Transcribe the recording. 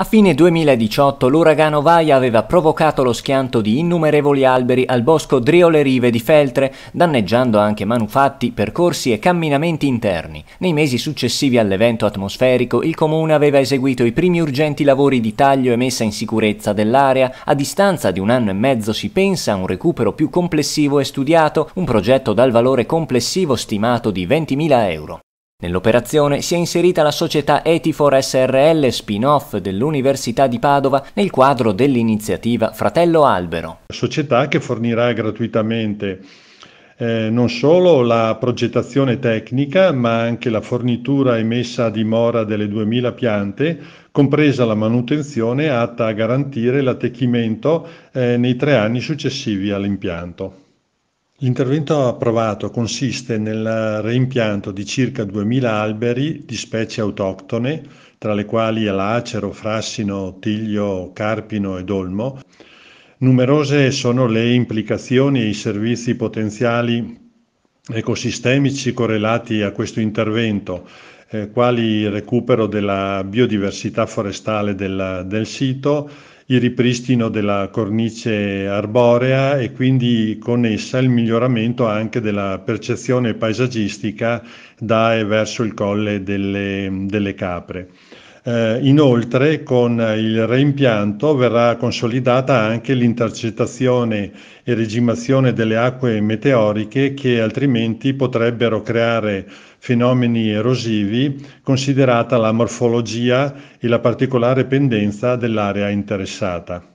A fine 2018 l'uragano Vaia aveva provocato lo schianto di innumerevoli alberi al bosco Driole Rive di Feltre, danneggiando anche manufatti, percorsi e camminamenti interni. Nei mesi successivi all'evento atmosferico, il comune aveva eseguito i primi urgenti lavori di taglio e messa in sicurezza dell'area. A distanza di un anno e mezzo si pensa a un recupero più complessivo e studiato, un progetto dal valore complessivo stimato di 20.000 euro. Nell'operazione si è inserita la società Etifor SRL spin-off dell'Università di Padova nel quadro dell'iniziativa Fratello Albero. Società che fornirà gratuitamente eh, non solo la progettazione tecnica ma anche la fornitura e messa a dimora delle 2000 piante, compresa la manutenzione atta a garantire l'attecchimento eh, nei tre anni successivi all'impianto. L'intervento approvato consiste nel reimpianto di circa 2.000 alberi di specie autoctone, tra le quali alacero, frassino, tiglio, carpino e dolmo. Numerose sono le implicazioni e i servizi potenziali ecosistemici correlati a questo intervento, eh, quali recupero della biodiversità forestale del, del sito, il ripristino della cornice arborea e quindi con essa il miglioramento anche della percezione paesaggistica da e verso il colle delle, delle capre. Eh, inoltre con il reimpianto verrà consolidata anche l'intercettazione e regimazione delle acque meteoriche che altrimenti potrebbero creare fenomeni erosivi considerata la morfologia e la particolare pendenza dell'area interessata.